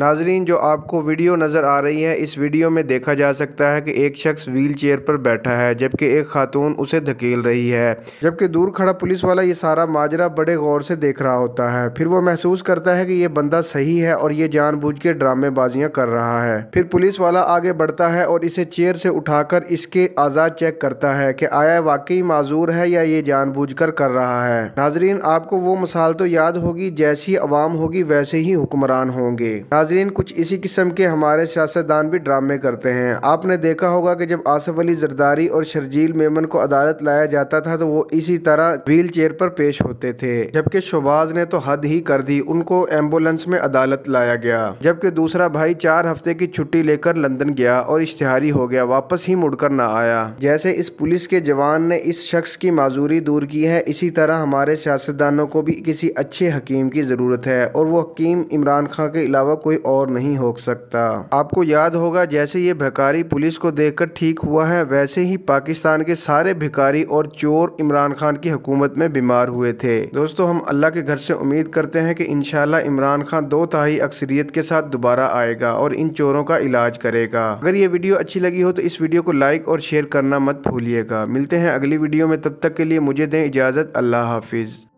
नाजरीन जो आपको वीडियो नज़र आ रही है इस वीडियो में देखा जा सकता है कि एक शख्स व्हील चेयर पर बैठा है जबकि एक खातून उसे धकेल रही है जबकि दूर खड़ा पुलिस वाला ये सारा माजरा बड़े गौर से देख रहा होता है फिर वो महसूस करता है कि ये बंदा सही है और ये जानबूझ के ड्रामेबाजियाँ कर रहा है फिर पुलिस वाला आगे बढ़ता है और इसे चेयर से उठाकर इसके आज़ाद चेक करता है कि आया वाकई माजूर है या ये बूझ कर कर रहा है नाजरीन आपको वो मिसाल तो याद होगी जैसी अवाम होगी वैसे ही हुक्मरान होंगे नाजरीन कुछ इसी किस्म के हमारे सियासतदान भी ड्रामे करते हैं आपने देखा होगा कि जब आसफ़ अली जरदारी और शर्जील मेमन को अदालत लाया जाता था तो वो इसी तरह व्हील चेयर पर पेश होते थे जबकि शोबाज ने तो हद ही कर दी उनको एम्बुलेंस में अदालत लाया गया जबकि दूसरा भाई चार हफ्ते की छुट्टी लेकर लंदन गया और इश्तेहारी हो गया वापस ही मुड़कर ना आया जैसे इस पुलिस के जवान ने इस शख्स की माजूरी दूर की है इसी तरह हमारे सियासतदानों को भी किसी अच्छे हकीम की ज़रूरत है और वो हकीम इमरान खान के अलावा कोई और नहीं हो सकता आपको याद होगा जैसे ये भिकारी पुलिस को देखकर ठीक हुआ है वैसे ही पाकिस्तान के सारे भिकारी और चोर इमरान खान की हुकूमत में बीमार हुए थे दोस्तों हम अल्लाह के घर से उम्मीद करते हैं कि इनशाला इमरान खान दो ताही अक्सरियत के साथ दोबारा आएगा और इन चोरों का इलाज करेगा अगर ये वीडियो अच्छी लगी हो तो इस वीडियो को लाइक और शेयर करना मत भूलिएगा मिलते हैं अगली वीडियो में तब तक के लिए मुझे दें इजाज़त अल्लाह हाफिज़